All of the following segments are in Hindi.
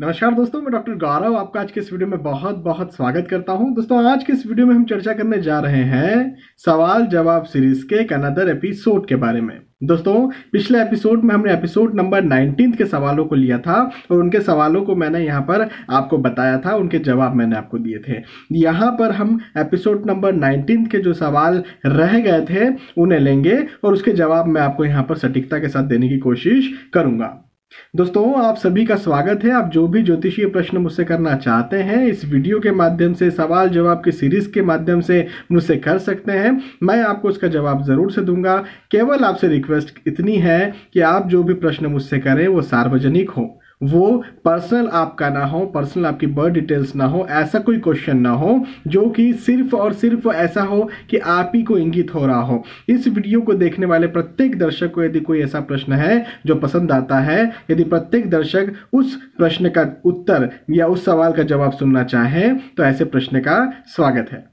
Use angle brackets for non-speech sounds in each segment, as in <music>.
नमस्कार दोस्तों मैं डॉक्टर गौरव आपका आज के इस वीडियो में बहुत बहुत स्वागत करता हूं दोस्तों आज के इस वीडियो में हम चर्चा करने जा रहे हैं सवाल जवाब सीरीज के एक अनदर एपिसोड के बारे में दोस्तों पिछले एपिसोड में हमने एपिसोड नंबर नाइनटीन के सवालों को लिया था और उनके सवालों को मैंने यहाँ पर आपको बताया था उनके जवाब मैंने आपको दिए थे यहाँ पर हम एपिसोड नंबर नाइनटीन के जो सवाल रह गए थे उन्हें लेंगे और उसके जवाब मैं आपको यहाँ पर सटीकता के साथ देने की कोशिश करूँगा दोस्तों आप सभी का स्वागत है आप जो भी ज्योतिषीय प्रश्न मुझसे करना चाहते हैं इस वीडियो के माध्यम से सवाल जवाब की सीरीज के माध्यम से मुझसे कर सकते हैं मैं आपको उसका जवाब ज़रूर से दूंगा केवल आपसे रिक्वेस्ट इतनी है कि आप जो भी प्रश्न मुझसे करें वो सार्वजनिक हों वो पर्सनल आपका ना हो पर्सनल आपकी बर्थ डिटेल्स ना हो ऐसा कोई क्वेश्चन ना हो जो कि सिर्फ और सिर्फ ऐसा हो कि आप ही को इंगित हो रहा हो इस वीडियो को देखने वाले प्रत्येक दर्शक को यदि कोई ऐसा प्रश्न है जो पसंद आता है यदि प्रत्येक दर्शक उस प्रश्न का उत्तर या उस सवाल का जवाब सुनना चाहे तो ऐसे प्रश्न का स्वागत है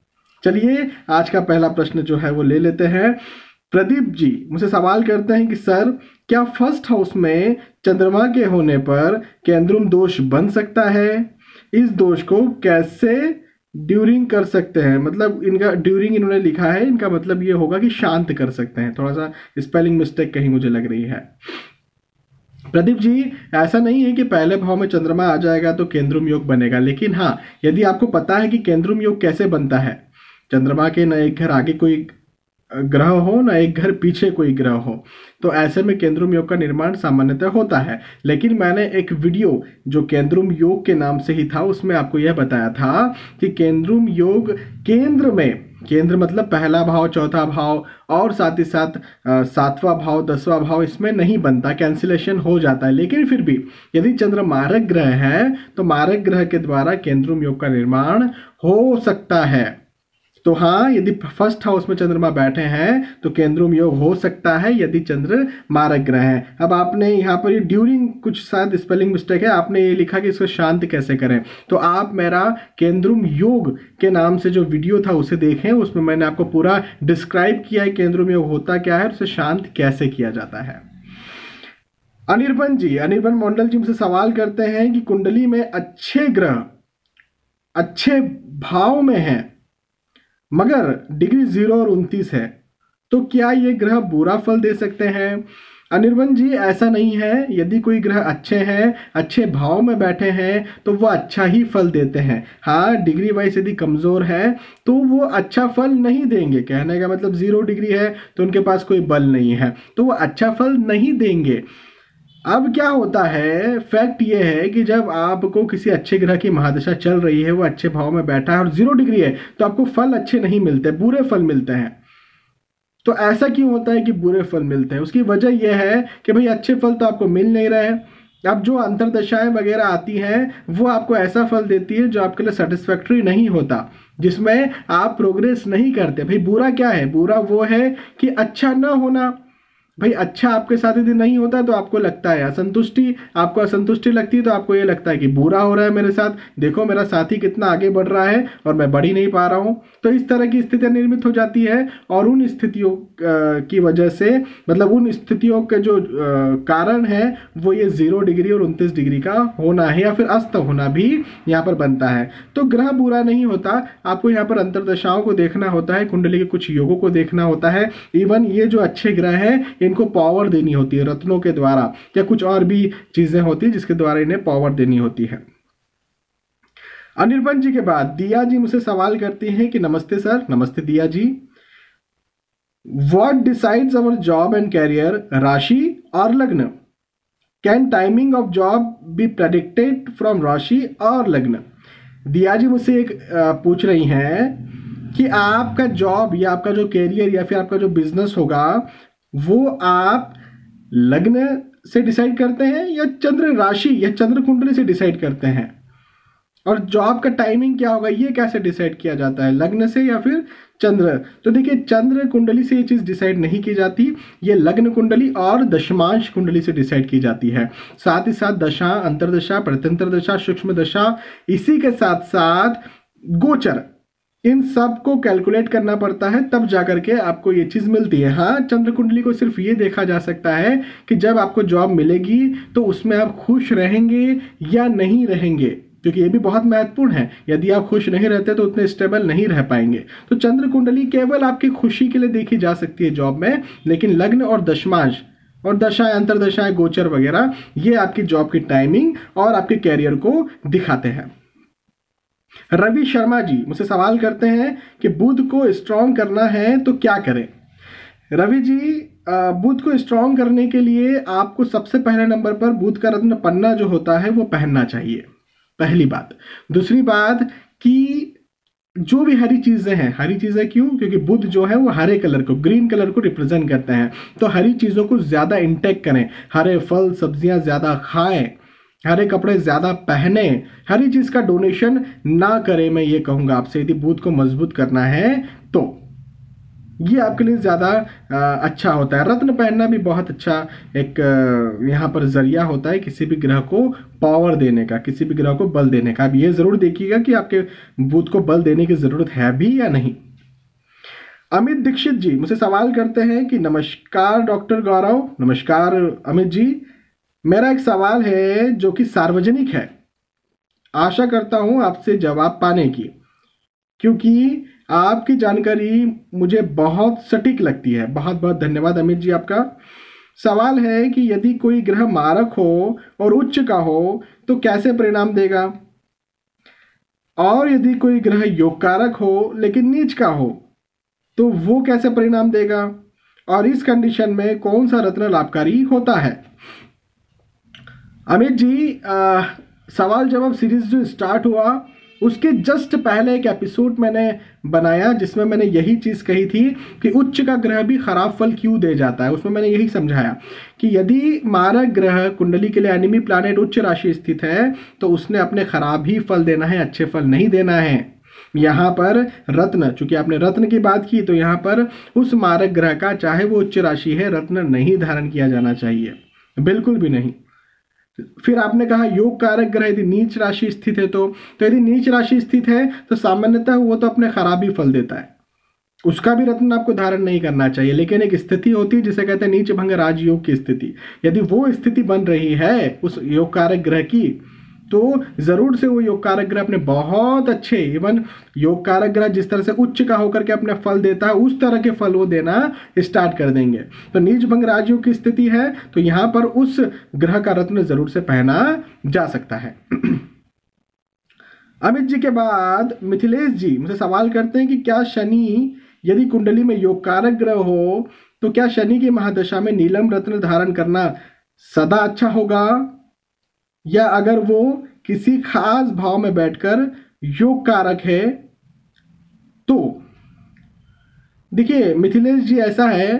चलिए आज का पहला प्रश्न जो है वो ले लेते हैं प्रदीप जी मुझसे सवाल करते हैं कि सर क्या फर्स्ट हाउस में चंद्रमा के होने पर केंद्रुम दोष बन सकता है इस दोष को कैसे ड्यूरिंग कर सकते हैं मतलब इनका ड्यूरिंग इन्होंने लिखा है इनका मतलब ये होगा कि शांत कर सकते हैं थोड़ा सा स्पेलिंग मिस्टेक कहीं मुझे लग रही है प्रदीप जी ऐसा नहीं है कि पहले भाव में चंद्रमा आ जाएगा तो केंद्रुम योग बनेगा लेकिन हाँ यदि आपको पता है कि केंद्रुम योग कैसे बनता है चंद्रमा के नए घर आगे कोई ग्रह हो ना एक घर पीछे कोई ग्रह हो तो ऐसे में केंद्रुम योग का निर्माण सामान्यतः होता है लेकिन मैंने एक वीडियो जो केंद्रुम योग के नाम से ही था उसमें आपको यह बताया था कि केंद्रुम योग केंद्र में केंद्र मतलब पहला भाव चौथा भाव और साथ ही साथ सातवां भाव दसवां भाव इसमें नहीं बनता कैंसिलेशन हो जाता है लेकिन फिर भी यदि चंद्र मारक ग्रह है तो मारक ग्रह के द्वारा केंद्रुम योग का निर्माण हो सकता है तो हाँ यदि फर्स्ट हाउस में चंद्रमा बैठे हैं तो केंद्रुम योग हो सकता है यदि चंद्र मारक ग्रह है अब आपने यहाँ पर ड्यूरिंग कुछ शायद स्पेलिंग मिस्टेक है आपने ये लिखा कि इसको शांत कैसे करें तो आप मेरा केंद्रुम योग के नाम से जो वीडियो था उसे देखें उसमें मैंने आपको पूरा डिस्क्राइब किया है केंद्रुम योग होता क्या है उसे शांत कैसे किया जाता है अनिर्बन जी अनिर्बन मंडल जी मुझसे सवाल करते हैं कि कुंडली में अच्छे ग्रह अच्छे भाव में हैं मगर डिग्री जीरो और उनतीस है तो क्या ये ग्रह बुरा फल दे सकते हैं अनिर्वन जी ऐसा नहीं है यदि कोई ग्रह अच्छे हैं अच्छे भाव में बैठे हैं तो वो अच्छा ही फल देते हैं हाँ डिग्री वाइज यदि कमज़ोर है तो वो अच्छा फल नहीं देंगे कहने का मतलब ज़ीरो डिग्री है तो उनके पास कोई बल नहीं है तो वो अच्छा फल नहीं देंगे अब क्या होता है फैक्ट ये है कि जब आपको किसी अच्छे ग्रह की महादशा चल रही है वो अच्छे भाव में बैठा है और जीरो डिग्री है तो आपको फल अच्छे नहीं मिलते बुरे फल मिलते हैं तो ऐसा क्यों होता है कि बुरे फल मिलते हैं उसकी वजह यह है कि भाई अच्छे फल तो आपको मिल नहीं रहे अब जो अंतरदशाएं वगैरह आती हैं वो आपको ऐसा फल देती है जो आपके लिए सेटिस्फैक्ट्री नहीं होता जिसमें आप प्रोग्रेस नहीं करते भाई बुरा क्या है बुरा वो है कि अच्छा ना होना भाई अच्छा आपके साथ यदि नहीं होता तो आपको लगता है असंतुष्टि आपको असंतुष्टि लगती है तो आपको ये लगता है कि बुरा हो रहा है मेरे साथ देखो मेरा साथी कितना आगे बढ़ रहा है और मैं बढ़ ही नहीं पा रहा हूँ तो इस तरह की स्थितियाँ निर्मित हो जाती है और उन स्थितियों की वजह से मतलब उन स्थितियों के जो कारण है वो ये जीरो डिग्री और उनतीस डिग्री का होना है या फिर अस्त होना भी यहाँ पर बनता है तो ग्रह बुरा नहीं होता आपको यहाँ पर अंतरदशाओं को देखना होता है कुंडली के कुछ योगों को देखना होता है इवन ये जो अच्छे ग्रह हैं इनको पावर देनी होती है रत्नों के द्वारा या कुछ और भी चीज़ें होती है जिसके द्वारा इन्हें पावर देनी होती है अनिर्बन जी के बाद दिया जी मुझसे सवाल करती हैं कि नमस्ते सर नमस्ते Diya ji what decides our job and career राशि और लग्न can timing of job be predicted from राशि और लग्न दिया जी मुझसे एक पूछ रही हैं कि आपका जॉब या आपका जो कैरियर या फिर आपका जो बिजनेस होगा वो आप लग्न से डिसाइड करते हैं या चंद्र राशि या चंद्र कुंडली से डिसाइड करते हैं और जॉब का टाइमिंग क्या होगा ये कैसे डिसाइड किया जाता है लग्न से या फिर चंद्र तो देखिए चंद्र कुंडली से ये चीज़ डिसाइड नहीं की जाती ये लग्न कुंडली और दशमांश कुंडली से डिसाइड की जाती है साथ ही साथ दशा अंतरदशा प्रत्यंतर दशा सूक्ष्म दशा इसी के साथ साथ गोचर इन सब को कैलकुलेट करना पड़ता है तब जा कर के आपको ये चीज़ मिलती है हाँ चंद्र कुंडली को सिर्फ ये देखा जा सकता है कि जब आपको जॉब मिलेगी तो उसमें आप खुश रहेंगे या नहीं रहेंगे क्योंकि ये भी बहुत महत्वपूर्ण है यदि आप खुश नहीं रहते तो उतने स्टेबल नहीं रह पाएंगे तो चंद्र कुंडली केवल आपकी खुशी के लिए देखी जा सकती है जॉब में लेकिन लग्न और दशमांश और दशाएं अंतरदशाएं गोचर वगैरह ये आपकी जॉब की टाइमिंग और आपके कैरियर को दिखाते हैं रवि शर्मा जी मुझसे सवाल करते हैं कि बुध को स्ट्रांग करना है तो क्या करें रवि जी बुध को स्ट्रांग करने के लिए आपको सबसे पहले नंबर पर बुध का रत्न पन्ना जो होता है वो पहनना चाहिए पहली बात दूसरी बात कि जो भी हरी चीज़ें हैं हरी चीज़ें क्यों क्योंकि बुध जो है वो हरे कलर को ग्रीन कलर को रिप्रेजेंट करते हैं तो हरी चीज़ों को ज़्यादा इंटेक करें हरे फल सब्जियां ज़्यादा खाएं हरे कपड़े ज़्यादा पहने हरी चीज़ का डोनेशन ना करें मैं ये कहूंगा आपसे यदि बूथ को मजबूत करना है तो ये आपके लिए ज़्यादा अच्छा होता है रत्न पहनना भी बहुत अच्छा एक यहाँ पर जरिया होता है किसी भी ग्रह को पावर देने का किसी भी ग्रह को बल देने का अब ये ज़रूर देखिएगा कि आपके बूथ को बल देने की ज़रूरत है भी या नहीं अमित दीक्षित जी मुझसे सवाल करते हैं कि नमस्कार डॉक्टर गौरव नमस्कार अमित जी मेरा एक सवाल है जो कि सार्वजनिक है आशा करता हूँ आपसे जवाब पाने की क्योंकि आपकी जानकारी मुझे बहुत सटीक लगती है बहुत बहुत धन्यवाद अमित जी आपका सवाल है कि यदि कोई ग्रह मारक हो और उच्च का हो तो कैसे परिणाम देगा और यदि कोई ग्रह योगकारक हो लेकिन नीच का हो तो वो कैसे परिणाम देगा और इस कंडीशन में कौन सा रत्न लाभकारी होता है अमित जी आ, सवाल जवाब सीरीज़ जो स्टार्ट हुआ उसके जस्ट पहले एक एपिसोड मैंने बनाया जिसमें मैंने यही चीज़ कही थी कि उच्च का ग्रह भी खराब फल क्यों दे जाता है उसमें मैंने यही समझाया कि यदि मारक ग्रह कुंडली के लिए एनिमी प्लानिट उच्च राशि स्थित है तो उसने अपने खराब ही फल देना है अच्छे फल नहीं देना है यहाँ पर रत्न चूंकि आपने रत्न की बात की तो यहाँ पर उस मारक ग्रह का चाहे वो उच्च राशि है रत्न नहीं धारण किया जाना चाहिए बिल्कुल भी नहीं फिर आपने कहा योग कारक ग्रह यदि नीच राशि स्थित है तो तो यदि नीच राशि स्थित है तो सामान्यतः वो तो अपने खराब ही फल देता है उसका भी रत्न आपको धारण नहीं करना चाहिए लेकिन एक स्थिति होती है जिसे कहते हैं नीच भंग राजयोग की स्थिति यदि वो स्थिति बन रही है उस योग कारक ग्रह की तो ज़रूर से वो योग कारक ग्रह अपने बहुत अच्छे इवन योग कारक ग्रह जिस तरह से उच्च का होकर के अपने फल देता है उस तरह के फल वो देना स्टार्ट कर देंगे तो नीच भंग राजयोग की स्थिति है तो यहाँ पर उस ग्रह का रत्न ज़रूर से पहना जा सकता है <clears throat> अमित जी के बाद मिथिलेश जी मुझे सवाल करते हैं कि क्या शनि यदि कुंडली में योग कारक ग्रह हो तो क्या शनि की महादशा में नीलम रत्न धारण करना सदा अच्छा होगा या अगर वो किसी खास भाव में बैठकर योग कारक है तो देखिए मिथिलेश जी ऐसा है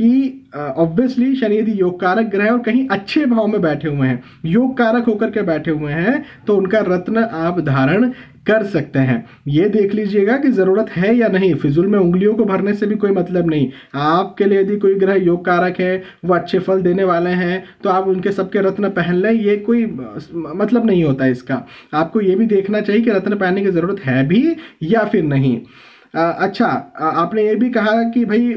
कि ऑब्वियसली शनि यदि योग कारक ग्रह और कहीं अच्छे भाव में बैठे हुए हैं योग कारक होकर के बैठे हुए हैं तो उनका रत्न आप धारण कर सकते हैं ये देख लीजिएगा कि ज़रूरत है या नहीं फिजूल में उंगलियों को भरने से भी कोई मतलब नहीं आपके लिए यदि कोई ग्रह योग कारक है वो अच्छे फल देने वाले हैं तो आप उनके सबके रत्न पहन लें ये कोई मतलब नहीं होता इसका आपको ये भी देखना चाहिए कि रत्न पहनने की ज़रूरत है भी या फिर नहीं आ, अच्छा आ, आपने ये भी कहा कि भाई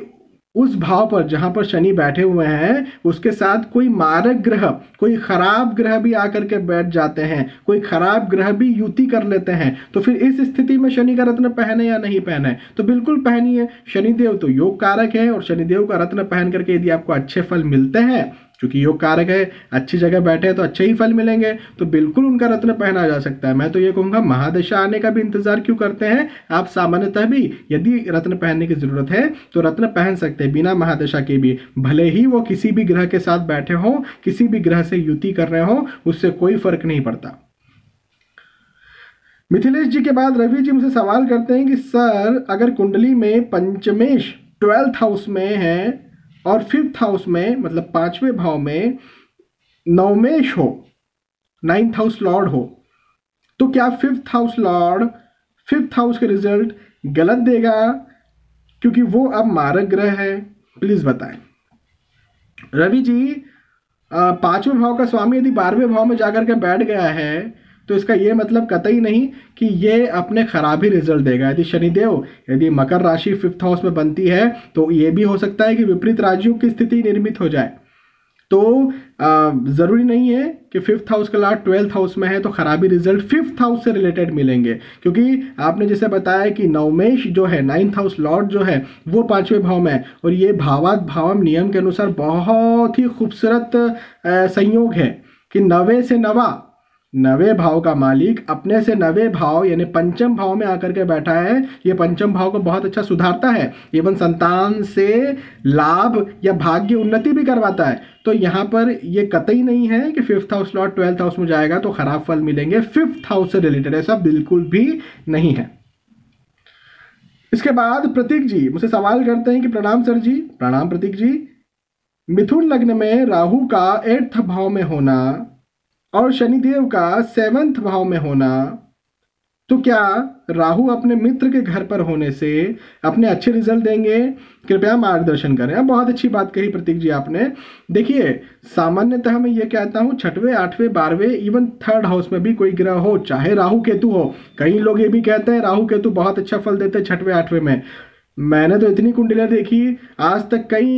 उस भाव पर जहाँ पर शनि बैठे हुए हैं उसके साथ कोई मारक ग्रह कोई खराब ग्रह भी आकर के बैठ जाते हैं कोई खराब ग्रह भी युति कर लेते हैं तो फिर इस स्थिति में शनि का रत्न पहने या नहीं पहने तो बिल्कुल पहनिए शनिदेव तो योग कारक है और शनिदेव का रत्न पहन करके यदि आपको अच्छे फल मिलते हैं क्योंकि योग कारक है अच्छी जगह बैठे तो अच्छे ही फल मिलेंगे तो बिल्कुल उनका रत्न पहना जा सकता है मैं तो ये कहूँगा महादशा आने का भी इंतजार क्यों करते हैं आप सामान्यतः भी यदि रत्न पहनने की जरूरत है तो रत्न पहन सकते हैं बिना महादशा के भी भले ही वो किसी भी ग्रह के साथ बैठे हों किसी भी ग्रह से युति कर रहे हों उससे कोई फर्क नहीं पड़ता मिथिलेश जी के बाद रवि जी मुझसे सवाल करते हैं कि सर अगर कुंडली में पंचमेश ट्वेल्थ हाउस में है और फिफ्थ हाउस में मतलब पांचवें भाव में नवमेश हो नाइन्थ हाउस लॉर्ड हो तो क्या fifth house lord fifth house का रिजल्ट गलत देगा क्योंकि वो अब मारक ग्रह है प्लीज बताएं रवि जी पांचवें भाव का स्वामी यदि बारहवें भाव में जाकर के बैठ गया है तो इसका ये मतलब कतई नहीं कि ये अपने खराब ही रिजल्ट देगा यदि शनिदेव यदि मकर राशि फिफ्थ हाउस में बनती है तो ये भी हो सकता है कि विपरीत राज्यों की स्थिति निर्मित हो जाए तो ज़रूरी नहीं है कि फिफ्थ हाउस का लॉर्ड ट्वेल्थ हाउस में है तो खराबी रिजल्ट फिफ्थ हाउस से रिलेटेड मिलेंगे क्योंकि आपने जैसे बताया कि नवमेश जो है नाइन्थ हाउस लॉर्ड जो है वो पांचवें भाव में है और ये भावात भावम नियम के अनुसार बहुत ही खूबसूरत संयोग है कि नवे से नवा नवे भाव का मालिक अपने से नवे भाव यानी पंचम भाव में आकर के बैठा है ये पंचम भाव को बहुत अच्छा सुधारता है एवं संतान से लाभ या भाग्य उन्नति भी करवाता है तो यहाँ पर ये कतई नहीं है कि fifth house lord twelfth house में जाएगा तो खराब फल मिलेंगे फिफ्थ हाउस से रिलेटेड ऐसा बिल्कुल भी नहीं है इसके बाद प्रतीक जी मुझसे सवाल करते हैं कि प्रणाम सर जी प्रणाम प्रतीक जी मिथुन लग्न में राहु का एट्थ भाव में होना और शनि देव का सेवंथ भाव में होना तो क्या राहु अपने मित्र के घर पर होने से अपने अच्छे रिजल्ट देंगे कृपया मार्गदर्शन करें अब बहुत अच्छी बात कही प्रतीक जी आपने देखिए सामान्यतः मैं ये कहता हूँ छठवें आठवें बारहवें इवन थर्ड हाउस में भी कोई ग्रह हो चाहे राहु केतु हो कई लोग ये भी कहते हैं राहु केतु बहुत अच्छा फल देते हैं छठवें आठवें में मैंने तो इतनी कुंडलियाँ देखी आज तक कई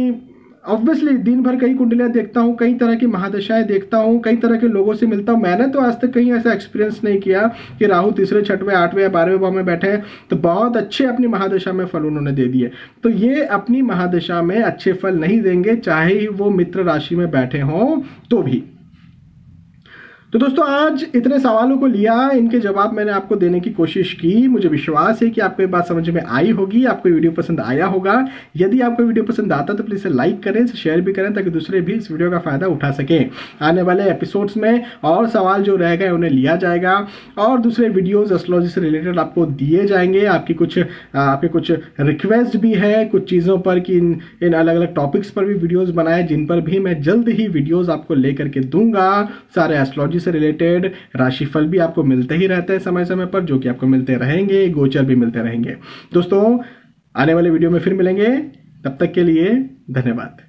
ऑब्वियसली दिन भर कई कुंडलियाँ देखता हूँ कई तरह की महादशाएं देखता हूँ कई तरह के लोगों से मिलता हूँ मैंने तो आज तक कहीं ऐसा एक्सपीरियंस नहीं किया कि राहु तीसरे छठवें आठवें या बारहवें भाव में बैठे हैं तो बहुत अच्छे अपनी महादशा में फल उन्होंने दे दिए तो ये अपनी महादशा में अच्छे फल नहीं देंगे चाहे ही वो मित्र राशि में बैठे हों तो भी तो दोस्तों आज इतने सवालों को लिया इनके जवाब मैंने आपको देने की कोशिश की मुझे विश्वास है कि आपको ये बात समझ में आई होगी आपको वीडियो पसंद आया होगा यदि आपको वीडियो पसंद आता तो प्लीज़ इसे लाइक करें इसे शेयर भी करें ताकि दूसरे भी इस वीडियो का फ़ायदा उठा सकें आने वाले एपिसोड्स में और सवाल जो रह गए उन्हें लिया जाएगा और दूसरे वीडियोज़ एस्ट्रोलॉजी से रिलेटेड आपको दिए जाएंगे आपकी कुछ आपके कुछ रिक्वेस्ट भी है कुछ चीज़ों पर कि इन इन अलग अलग टॉपिक्स पर भी वीडियोज़ बनाए जिन पर भी मैं जल्द ही वीडियोज़ आपको ले करके दूंगा सारे एस्ट्रोलॉजी एस्ट्रोलॉजी से रिलेटेड राशिफल भी आपको मिलते ही रहते हैं समय समय पर जो कि आपको मिलते रहेंगे गोचर भी मिलते रहेंगे दोस्तों आने वाले वीडियो में फिर मिलेंगे तब तक के लिए धन्यवाद